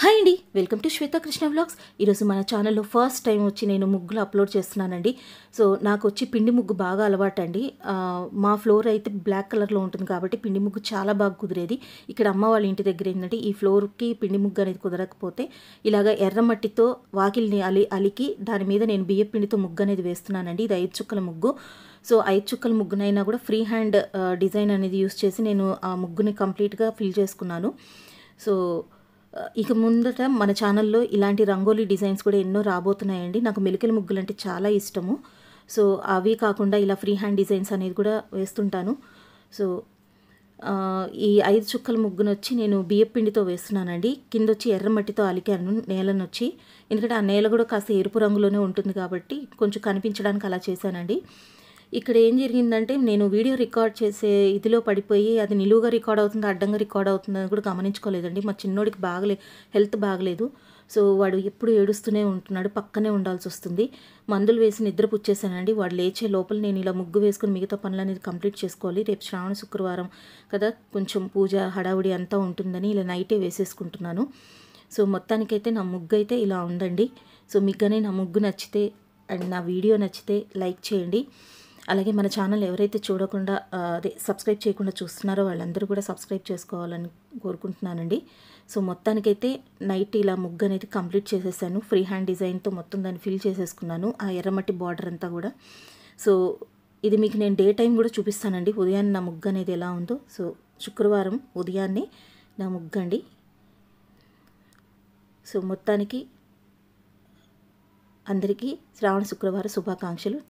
hi అండి welcome to Swetha Krishna vlogs ఈరోజు మన ఛానల్లో ఫస్ట్ టైం వచ్చి నేను ముగ్గులు అప్లోడ్ చేస్తున్నానండి సో నాకు వచ్చి పిండి ముగ్గు బాగా అలవాటండి మా ఫ్లోర్ అయితే బ్లాక్ కలర్లో ఉంటుంది కాబట్టి పిండి ముగ్గు చాలా బాగా కుదిరేది ఇక్కడ అమ్మ వాళ్ళ ఇంటి దగ్గర ఏంటంటే ఈ ఫ్లోర్కి పిండి ముగ్గు అనేది కుదరకపోతే ఇలాగ ఎర్రమట్టితో వాకిల్ని అలి అలికి దాని మీద నేను బియ్య పిండితో ముగ్గు అనేది వేస్తున్నానండి ఇది ఐదు చుక్కల ముగ్గు సో ఐదు చుక్కల ముగ్గునైనా కూడా ఫ్రీ హ్యాండ్ డిజైన్ అనేది యూస్ చేసి నేను ఆ ముగ్గుని కంప్లీట్గా ఫిల్ చేసుకున్నాను సో ఇక ముందట మన ఛానల్లో ఇలాంటి రంగోలీ డిజైన్స్ కూడా ఎన్నో రాబోతున్నాయండి నాకు మెలికల ముగ్గులు అంటే చాలా ఇష్టము సో అవి కాకుండా ఇలా ఫ్రీ హ్యాండ్ డిజైన్స్ అనేది కూడా వేస్తుంటాను సో ఈ ఐదు చుక్కల ముగ్గును వచ్చి నేను బియ్యపిండితో వేస్తున్నానండి కింద వచ్చి ఎర్రమట్టితో అలికాను నేలను వచ్చి ఎందుకంటే ఆ నేల కూడా కాస్త ఎరుపు రంగులోనే ఉంటుంది కాబట్టి కొంచెం కనిపించడానికి అలా చేశానండి ఇక్కడ ఏం జరిగిందంటే నేను వీడియో రికార్డ్ చేసే ఇదిలో పడిపోయి అది నిలువుగా రికార్డ్ అవుతుంది అడ్డంగా రికార్డ్ అవుతుందని కూడా గమనించుకోలేదండి మా చిన్నోడికి బాగలే హెల్త్ బాగలేదు సో వాడు ఎప్పుడు ఏడుస్తూనే ఉంటున్నాడు పక్కనే ఉండాల్సి వస్తుంది మందులు వేసి నిద్ర పుచ్చేసానండి వాడు లేచే లోపల నేను ఇలా ముగ్గు వేసుకుని మిగతా పనులు అనేది కంప్లీట్ చేసుకోవాలి రేపు శ్రావణ శుక్రవారం కదా కొంచెం పూజ హడావుడి అంతా ఉంటుందని ఇలా నైటే వేసేసుకుంటున్నాను సో మొత్తానికైతే నా ముగ్గు అయితే ఇలా ఉందండి సో మీకనే నా ముగ్గు నచ్చితే అండ్ నా వీడియో నచ్చితే లైక్ చేయండి అలాగే మన ఛానల్ ఎవరైతే చూడకుండా అదే సబ్స్క్రైబ్ చేయకుండా చూస్తున్నారో వాళ్ళందరూ కూడా సబ్స్క్రైబ్ చేసుకోవాలని కోరుకుంటున్నానండి సో మొత్తానికైతే నైట్ ఇలా ముగ్గు అనేది కంప్లీట్ చేసేసాను ఫ్రీ హ్యాండ్ డిజైన్తో మొత్తం దాన్ని ఫిల్ చేసేసుకున్నాను ఆ ఎర్రమట్టి బార్డర్ అంతా కూడా సో ఇది మీకు నేను డే టైం కూడా చూపిస్తానండి ఉదయాన్నే నా ముగ్గు అనేది ఎలా ఉందో సో శుక్రవారం ఉదయాన్నే నా ముగ్గు అండి సో మొత్తానికి అందరికీ శ్రావణ శుక్రవారం శుభాకాంక్షలు